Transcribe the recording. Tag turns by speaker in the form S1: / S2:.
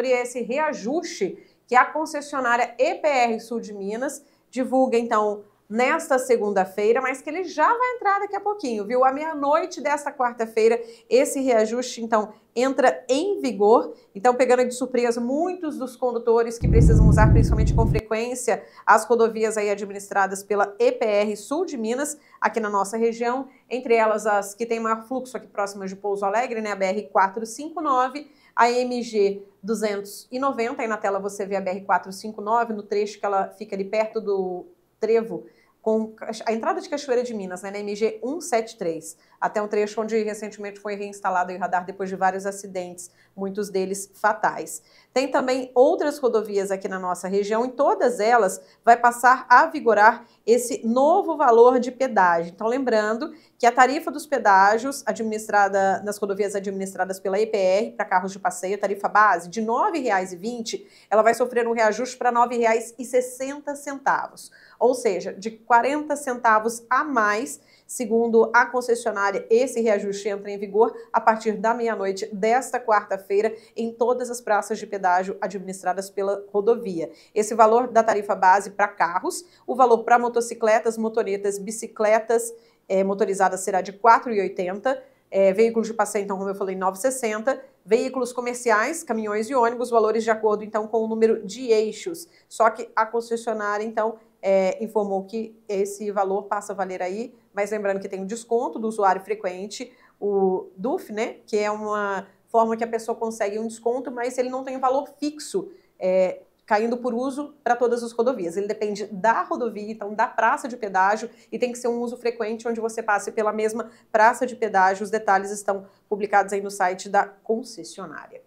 S1: sobre esse reajuste que a concessionária EPR Sul de Minas divulga, então, nesta segunda-feira, mas que ele já vai entrar daqui a pouquinho, viu? À meia-noite desta quarta-feira, esse reajuste, então, entra em vigor. Então, pegando de surpresa muitos dos condutores que precisam usar, principalmente com frequência, as rodovias aí administradas pela EPR Sul de Minas, aqui na nossa região, entre elas as que têm maior fluxo aqui próximas de Pouso Alegre, né, a BR-459, a MG 290, aí na tela você vê a BR-459, no trecho que ela fica ali perto do trevo com a entrada de Cachoeira de Minas, né, na MG 173, até um trecho onde recentemente foi reinstalado o radar depois de vários acidentes, muitos deles fatais. Tem também outras rodovias aqui na nossa região, e todas elas vai passar a vigorar esse novo valor de pedágio. Então, lembrando que a tarifa dos pedágios administrada nas rodovias administradas pela EPR para carros de passeio, tarifa base de R$ 9,20, ela vai sofrer um reajuste para R$ 9,60, ou seja, de 40 centavos a mais. Segundo a concessionária, esse reajuste entra em vigor a partir da meia-noite desta quarta-feira em todas as praças de pedágio administradas pela rodovia. Esse valor da tarifa base para carros, o valor para motocicletas, motonetas, bicicletas é, motorizadas será de R$ 4,80 é, veículos de passeio, então, como eu falei, 960. Veículos comerciais, caminhões e ônibus, valores de acordo, então, com o número de eixos. Só que a concessionária, então, é, informou que esse valor passa a valer aí, mas lembrando que tem um desconto do usuário frequente, o DUF, né, que é uma forma que a pessoa consegue um desconto, mas ele não tem valor fixo. É, caindo por uso para todas as rodovias. Ele depende da rodovia, então da praça de pedágio, e tem que ser um uso frequente onde você passe pela mesma praça de pedágio. Os detalhes estão publicados aí no site da concessionária.